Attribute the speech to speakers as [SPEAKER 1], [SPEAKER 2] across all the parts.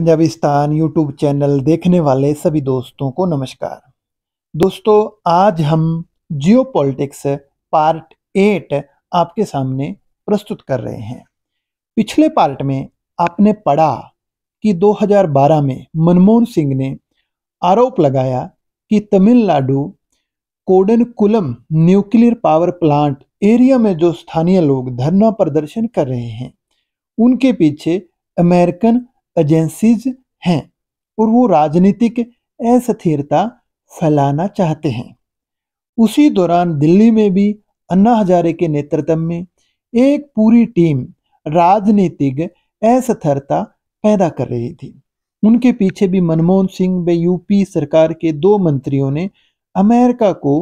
[SPEAKER 1] पंजाबी स्थान YouTube channel देखने वाले सभी दोस्तों को नमस्कार दोस्तों आज हम जियो पॉलिटिक्स पार्ट एट आपके सामने प्रस्तुत कर रहे हैं पिछले पार्ट में आपने पढ़ा कि 2012 में मनमोहन सिंह ने आरोप लगाया कि Tamil Nadu Kudankulam nuclear power plant area में जो स्थानीय लोग धरना प्रदर्शन कर रहे हैं उनके पीछे अमेरिकन एजेंसीज हैं और वो राजनीतिक अस्थिरता फैलाना चाहते हैं उसी दौरान दिल्ली में भी अन्ना हजारे के नेतृत्व में एक पूरी टीम राजनीतिक अस्थिरता पैदा कर रही थी उनके पीछे भी मनमोहन सिंह व यूपी सरकार के दो मंत्रियों ने अमेरिका को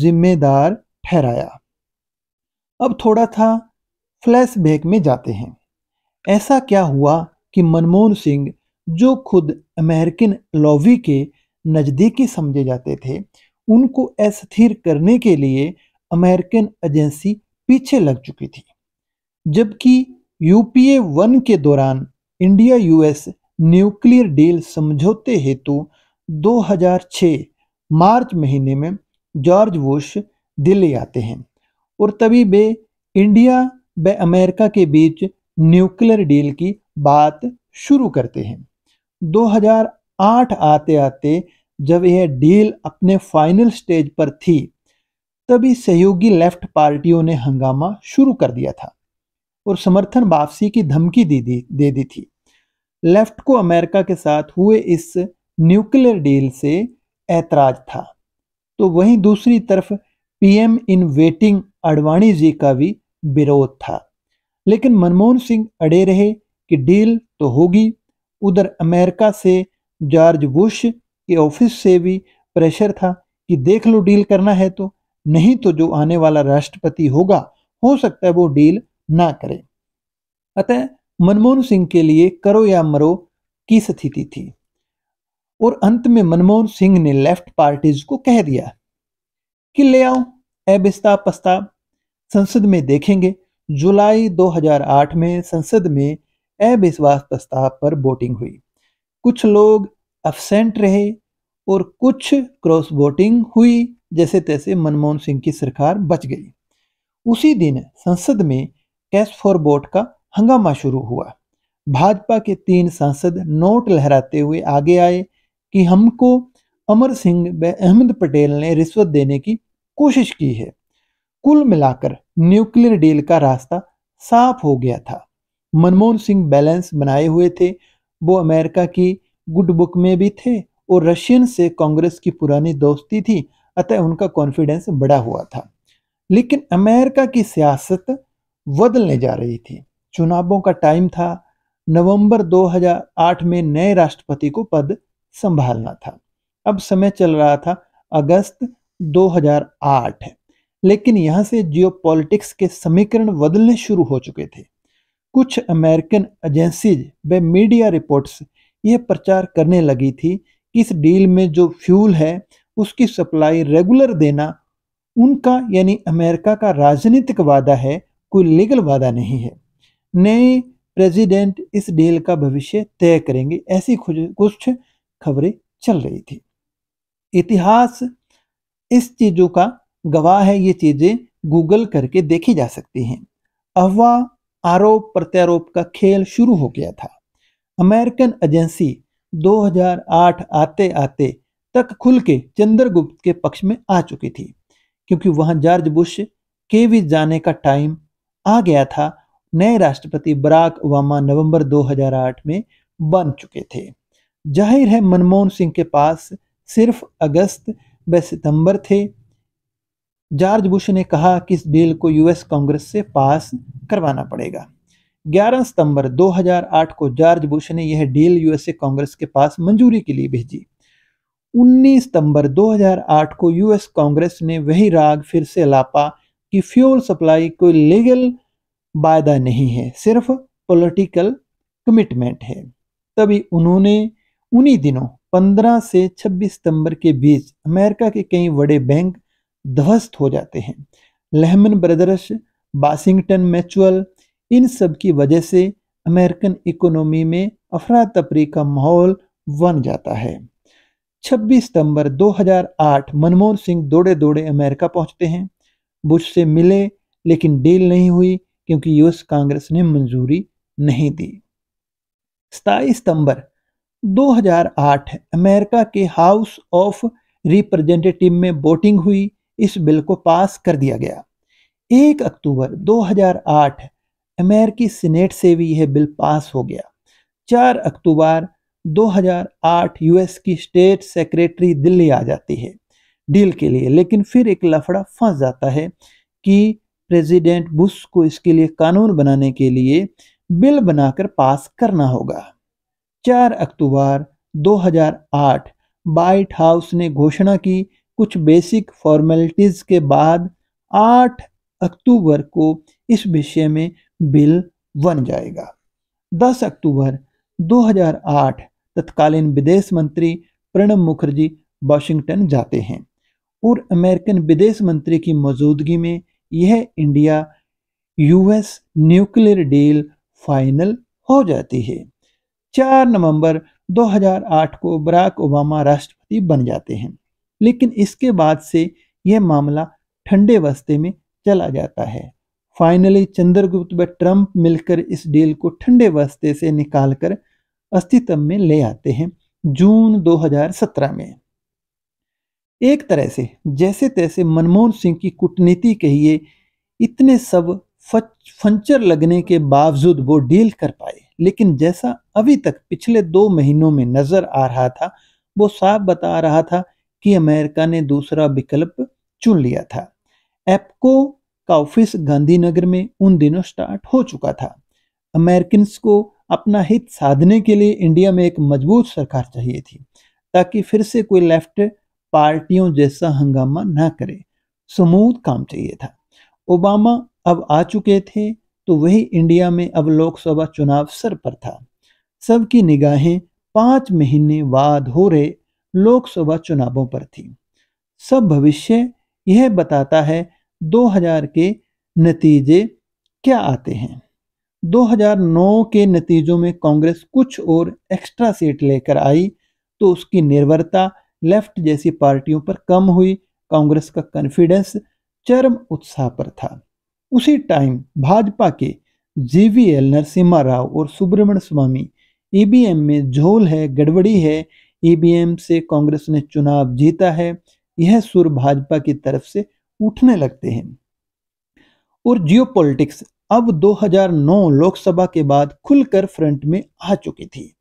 [SPEAKER 1] जिम्मेदार ठहराया अब थोड़ा था फ्लैशबैक में जाते हैं ऐसा क्या हुआ कि मनमोहन सिंह जो खुद अमेरिकन लॉबी के नज़दीकी समझे जाते थे उनको अस्थिर करने के लिए अमेरिकन एजेंसी पीछे लग चुकी थी जबकि यूपीए वन के दौरान इंडिया यूएस न्यूक्लियर डील समझौते हेतु 2006 मार्च महीने में जॉर्ज वुश दिल्ली आते हैं और तभी वे इंडिया व अमेरिका के बीच न्यूक्लियर डील की बात शुरू करते हैं 2008 आते आते जब यह डील अपने फाइनल स्टेज पर थी तभी सहयोगी लेफ्ट पार्टियों ने हंगामा शुरू कर दिया था और समर्थन वापसी की धमकी दी दी दे दी थी लेफ्ट को अमेरिका के साथ हुए इस न्यूक्लियर डील से ऐतराज था तो वहीं दूसरी तरफ PM in waiting Advani ji का भी विरोध था लेकिन मनमोहन सिंह अड़े रहे कि डील तो होगी उधर अमेरिका से जॉर्ज बुश के ऑफिस से भी प्रेशर था कि देख लो डील करना है तो नहीं तो जो आने वाला राष्ट्रपति होगा हो सकता है वो डील ना करे अतः मनमोहन सिंह के लिए करो या मरो की स्थिति थी और अंत में मनमोहन सिंह ने लेफ्ट पार्टीज को कह दिया कि ले आओ एबिस्ता पस्ता संसद में देखेंगे जुलाई 2008 में संसद में अविश्वास प्रस्ताव पर वोटिंग हुई कुछ लोग अफसेंट रहे और कुछ क्रॉस वोटिंग हुई जैसे तैसे मनमोहन सिंह की सरकार बच गई उसी दिन संसद में कैश फॉर वोट का हंगामा शुरू हुआ भाजपा के तीन सांसद नोट लहराते हुए आगे आए कि हमको अमर सिंह व अहमद पटेल ने रिश्वत देने की कोशिश की है कुल मिलाकर न्यूक्लियर डील का रास्ता साफ हो गया था मनमोहन सिंह बैलेंस बनाए हुए थे वो अमेरिका की गुड बुक में भी थे और रशियन से कांग्रेस की पुरानी दोस्ती थी अतः उनका कॉन्फिडेंस बड़ा हुआ था लेकिन अमेरिका की सियासत बदलने जा रही थी चुनावों का टाइम था नवंबर 2008 में नए राष्ट्रपति को पद संभालना था अब समय चल रहा था अगस्त 2008 है लेकिन यहां से जियोपॉलिटिक्स के समीकरण बदलने शुरू हो चुके थे कुछ अमेरिकन एजेंसीज व मीडिया रिपोर्ट्स यह प्रचार करने लगी थी कि इस डील में जो फ्यूल है उसकी सप्लाई रेगुलर देना उनका यानी अमेरिका का राजनीतिक वादा है कोई लीगल वादा नहीं है नए प्रेसिडेंट इस डील का भविष्य तय करेंगे ऐसी कुछ खबरें चल रही थी इतिहास इस चीज़ों का गवाह है ये चीज़ें गूगल करके देखी जा सकती हैं अफवाह आरोप प्रत्यारोप का खेल शुरू हो गया था अमेरिकन एजेंसी 2008 आते आते तक खुल के चंद्रगुप्त के पक्ष में आ चुकी थी क्योंकि वहां जॉर्ज बुश के भी जाने का टाइम आ गया था नए राष्ट्रपति बराक ओबामा नवंबर 2008 में बन चुके थे जाहिर है मनमोहन सिंह के पास सिर्फ अगस्त व सितंबर थे जॉर्ज बुश ने कहा कि इस बिल को यूएस कांग्रेस से पास करवाना पड़ेगा 11 सितंबर 2008 को जॉर्ज बुश ने यह डील यूएसए कांग्रेस के पास मंजूरी के लिए भेजी 19 सितंबर 2008 को यूएस कांग्रेस ने वही राग फिर से लापा कि फ्यूल सप्लाई कोई लीगल वायदा नहीं है सिर्फ पॉलिटिकल कमिटमेंट है तभी उन्होंने उन्हीं दिनों 15 से 26 सितंबर के बीच अमेरिका के कई बड़े बैंक ध्वस्त हो जाते हैं लेहमन ब्रदर्स वाशिंगटन मैचुअल इन सब की वजह से अमेरिकन इकोनॉमी में अफरा तफरी का माहौल बन जाता है 26 सितंबर 2008 मनमोहन सिंह दौड़े दौड़े अमेरिका पहुंचते हैं बुश से मिले लेकिन डील नहीं हुई क्योंकि यूएस कांग्रेस ने मंजूरी नहीं दी सताईस सितंबर 2008 अमेरिका के हाउस ऑफ रिप्रेजेंटेटिव में वोटिंग हुई इस बिल को पास कर दिया गया एक अक्टूबर 2008 अमेरिकी सीनेट से भी यह बिल पास हो गया चार अक्टूबर 2008 यूएस की स्टेट सेक्रेटरी दिल्ली आ जाती है डील के लिए लेकिन फिर एक लफड़ा फंस जाता है कि प्रेसिडेंट बुश को इसके लिए कानून बनाने के लिए बिल बनाकर पास करना होगा चार अक्टूबर 2008 वाइट हाउस ने घोषणा की कुछ बेसिक फॉर्मेलिटीज़ के बाद 8 अक्टूबर को इस विषय में बिल बन जाएगा 10 अक्टूबर 2008 तत्कालीन विदेश मंत्री प्रणब मुखर्जी वाशिंगटन जाते हैं और अमेरिकन विदेश मंत्री की मौजूदगी में यह India US nuclear deal final हो जाती है 4 नवंबर 2008 को बराक ओबामा राष्ट्रपति बन जाते हैं लेकिन इसके बाद से यह मामला ठंडे वस्ते में चला जाता है फाइनली चंद्रगुप्त व ट्रंप मिलकर इस डील को ठंडे वस्ते से निकालकर अस्तित्व में ले आते हैं जून 2017 में एक तरह से जैसे तैसे मनमोहन सिंह की कूटनीति कहिए इतने सब फंचर लगने के बावजूद वो डील कर पाए लेकिन जैसा अभी तक पिछले दो महीनों में नज़र आ रहा था वो साफ बता रहा था कि अमेरिका ने दूसरा विकल्प चुन लिया था एप्को का ऑफिस गांधीनगर में उन दिनों स्टार्ट हो चुका था अमेरिकन को अपना हित साधने के लिए इंडिया में एक मजबूत सरकार चाहिए थी ताकि फिर से कोई लेफ्ट पार्टियों जैसा हंगामा ना करे समूद काम चाहिए था ओबामा अब आ चुके थे तो वही इंडिया में अब लोकसभा चुनाव सर पर था सबकी निगाहें पांच महीने बाद हो रहे लोकसभा चुनावों पर थी सब भविष्य यह बताता है 2000 के नतीजे क्या आते हैं 2009 के नतीजों में कांग्रेस कुछ और एक्स्ट्रा सीट लेकर आई तो उसकी निर्भरता लेफ्ट जैसी पार्टियों पर कम हुई कांग्रेस का कॉन्फिडेंस चरम उत्साह पर था उसी टाइम भाजपा के जीवीएल नरसिम्हा राव और सुब्रमण्य स्वामी ईबीएम e में झोल है गड़बड़ी है ईवीएम से कांग्रेस ने चुनाव जीता है यह सुर भाजपा की तरफ से उठने लगते हैं और जियोपॉलिटिक्स अब 2009 लोकसभा के बाद खुलकर फ्रंट में आ चुकी थी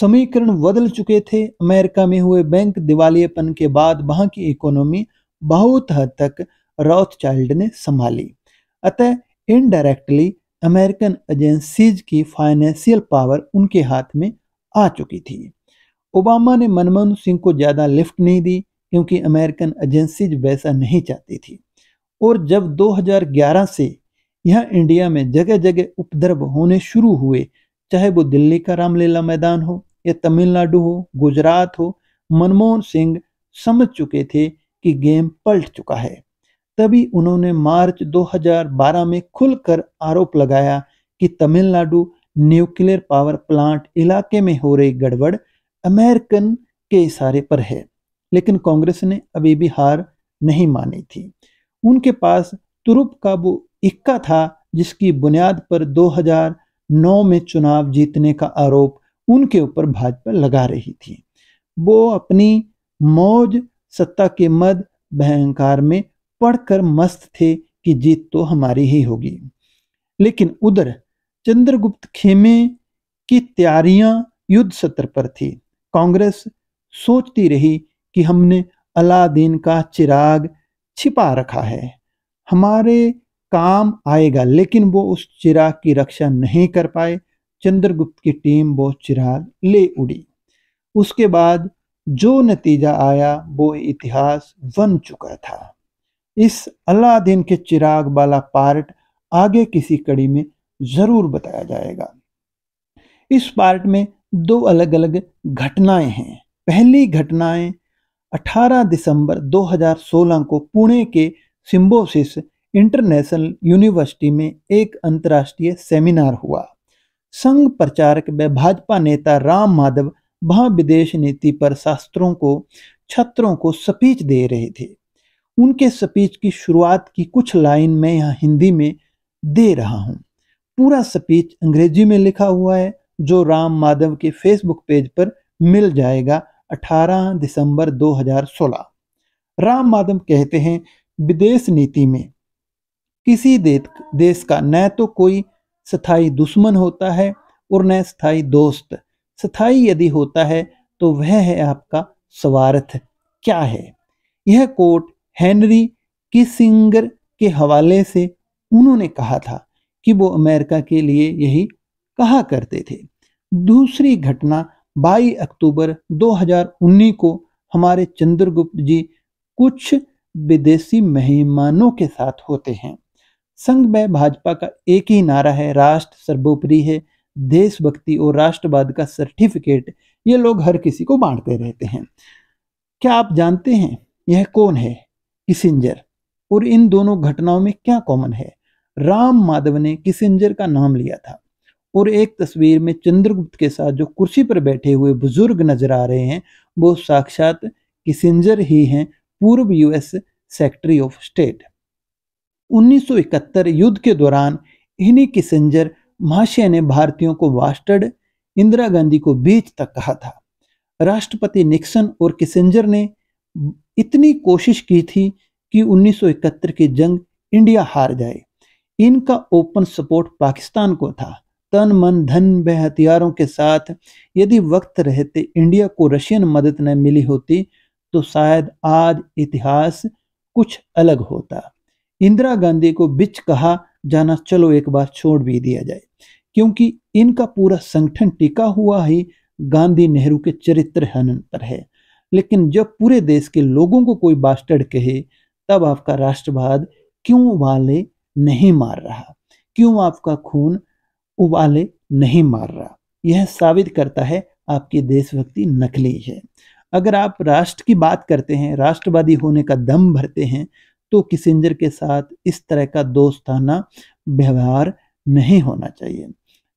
[SPEAKER 1] समीकरण बदल चुके थे अमेरिका में हुए बैंक दिवालियापन के बाद वहां की इकोनॉमी बहुत हद तक रॉथ चाइल्ड ने संभाली अतः इनडायरेक्टली अमेरिकन एजेंसीज की फाइनेंशियल पावर उनके हाथ में आ चुकी थी ओबामा ने मनमोहन सिंह को ज़्यादा लिफ्ट नहीं दी क्योंकि अमेरिकन एजेंसीज वैसा नहीं चाहती थी और जब 2011 से यह इंडिया में जगह जगह उपद्रव होने शुरू हुए चाहे वो दिल्ली का रामलीला मैदान हो या तमिलनाडु हो गुजरात हो मनमोहन सिंह समझ चुके थे कि गेम पलट चुका है तभी उन्होंने मार्च 2012 में खुलकर आरोप लगाया कि तमिलनाडु न्यूक्लियर पावर प्लांट इलाके में हो रही गड़बड़ अमेरिकन के इशारे पर है लेकिन कांग्रेस ने अभी भी हार नहीं मानी थी उनके पास तुरुप का वो इक्का था जिसकी बुनियाद पर 2009 में चुनाव जीतने का आरोप उनके ऊपर भाजपा लगा रही थी वो अपनी मौज सत्ता के मद भयंकार में पढ़कर मस्त थे कि जीत तो हमारी ही होगी लेकिन उधर चंद्रगुप्त खेमे की तैयारियां युद्ध सत्र पर थी कांग्रेस सोचती रही कि हमने अलादीन का चिराग छिपा रखा है हमारे काम आएगा लेकिन वो उस चिराग की रक्षा नहीं कर पाए चंद्रगुप्त की टीम वो चिराग ले उड़ी उसके बाद जो नतीजा आया वो इतिहास बन चुका था इस अलादीन के चिराग वाला पार्ट आगे किसी कड़ी में ज़रूर बताया जाएगा इस पार्ट में दो अलग अलग घटनाएं हैं पहली घटनाएं 18 दिसंबर 2016 को पुणे के सिम्बोसिस इंटरनेशनल यूनिवर्सिटी में एक अंतर्राष्ट्रीय सेमिनार हुआ संघ प्रचारक व भाजपा नेता राम माधव वहाँ विदेश नीति पर शास्त्रों को छात्रों को स्पीच दे रहे थे उनके स्पीच की शुरुआत की कुछ लाइन मैं यहाँ हिंदी में दे रहा हूँ पूरा स्पीच अंग्रेजी में लिखा हुआ है जो राम माधव के फेसबुक पेज पर मिल जाएगा 18 दिसंबर 2016 राम माधव कहते हैं विदेश नीति में किसी देश का न तो कोई स्थाई दुश्मन होता है और न स्थाई दोस्त स्थाई यदि होता है तो वह है आपका स्वार्थ क्या है यह कोट हेनरी किसिंगर के हवाले से उन्होंने कहा था कि वो अमेरिका के लिए यही कहा करते थे दूसरी घटना 22 अक्टूबर 2019 को हमारे चंद्रगुप्त जी कुछ विदेशी मेहमानों के साथ होते हैं संघ में भाजपा का एक ही नारा है राष्ट्र सर्वोपरि है देशभक्ति और राष्ट्रवाद का सर्टिफिकेट ये लोग हर किसी को बांटते रहते हैं क्या आप जानते हैं यह कौन है किसिंजर और इन दोनों घटनाओं में क्या कॉमन है राम माधव ने किसिंजर का नाम लिया था और एक तस्वीर में चंद्रगुप्त के साथ जो कुर्सी पर बैठे हुए बुजुर्ग नजर आ रहे हैं वो साक्षात किसिंजर ही हैं पूर्व यूएस सेक्रेटरी ऑफ स्टेट 1971 युद्ध के दौरान इन्हीं किसिंजर महाशय ने भारतीयों को वास्टर्ड इंदिरा गांधी को बीच तक कहा था राष्ट्रपति निक्सन और किसिंजर ने इतनी कोशिश की थी कि 1971 की जंग इंडिया हार जाए इनका ओपन सपोर्ट पाकिस्तान को था तन मन धन व हथियारों के साथ यदि वक्त रहते इंडिया को रशियन मदद न मिली होती तो शायद आज इतिहास कुछ अलग होता इंदिरा गांधी को बिच कहा जाना चलो एक बार छोड़ भी दिया जाए क्योंकि इनका पूरा संगठन टिका हुआ ही गांधी नेहरू के चरित्र हनन पर है लेकिन जब पूरे देश के लोगों को कोई बास्टर्ड कहे तब आपका राष्ट्रवाद क्यों वाले नहीं मार रहा क्यों आपका खून उबाले नहीं मार रहा यह साबित करता है आपकी देशभक्ति नकली है अगर आप राष्ट्र की बात करते हैं राष्ट्रवादी होने का दम भरते हैं तो किसिंजर के साथ इस तरह का दोस्ताना व्यवहार नहीं होना चाहिए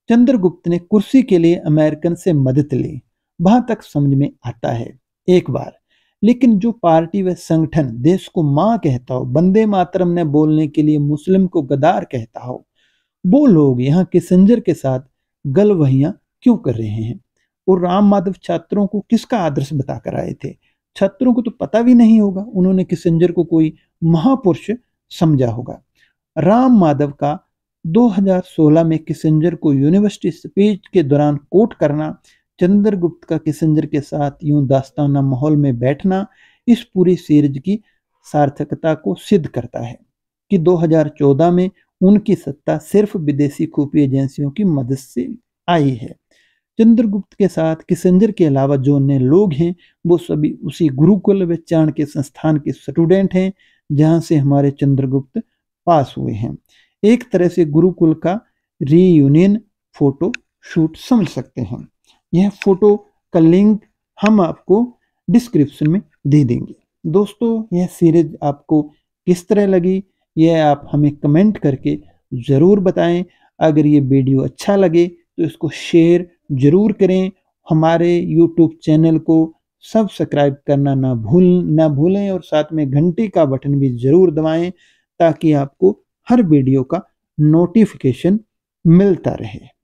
[SPEAKER 1] चंद्रगुप्त ने कुर्सी के लिए अमेरिकन से मदद ली वहां तक समझ में आता है एक बार लेकिन जो पार्टी व संगठन देश को मां कहता हो बंदे मातरम ने बोलने के लिए मुस्लिम को गदार कहता हो वो लोग यहाँ किसंजर के साथ गलवहियाँ क्यों कर रहे हैं और राम माधव छात्रों को किसका आदर्श बताकर आए थे छात्रों को तो पता भी नहीं होगा उन्होंने किसेंजर को कोई महापुरुष समझा होगा राम माधव का 2016 में किसेंजर को यूनिवर्सिटी स्पीच के दौरान कोट करना चंद्रगुप्त का किसेंजर के साथ यूं दास्ताना माहौल में बैठना इस पूरी सीरीज की सार्थकता को सिद्ध करता है कि 2014 में उनकी सत्ता सिर्फ विदेशी खुफी एजेंसियों की मदद से आई है चंद्रगुप्त के साथ किसंजर के अलावा जो अन्य लोग हैं वो सभी उसी गुरुकुल व के संस्थान के स्टूडेंट हैं जहाँ से हमारे चंद्रगुप्त पास हुए हैं एक तरह से गुरुकुल का रीयूनियन फोटो शूट समझ सकते हैं यह फोटो का लिंक हम आपको डिस्क्रिप्शन में दे देंगे दोस्तों यह सीरीज आपको किस तरह लगी ये आप हमें कमेंट करके ज़रूर बताएं अगर ये वीडियो अच्छा लगे तो इसको शेयर ज़रूर करें हमारे यूट्यूब चैनल को सब्सक्राइब करना ना भूल ना भूलें और साथ में घंटी का बटन भी ज़रूर दबाएं ताकि आपको हर वीडियो का नोटिफिकेशन मिलता रहे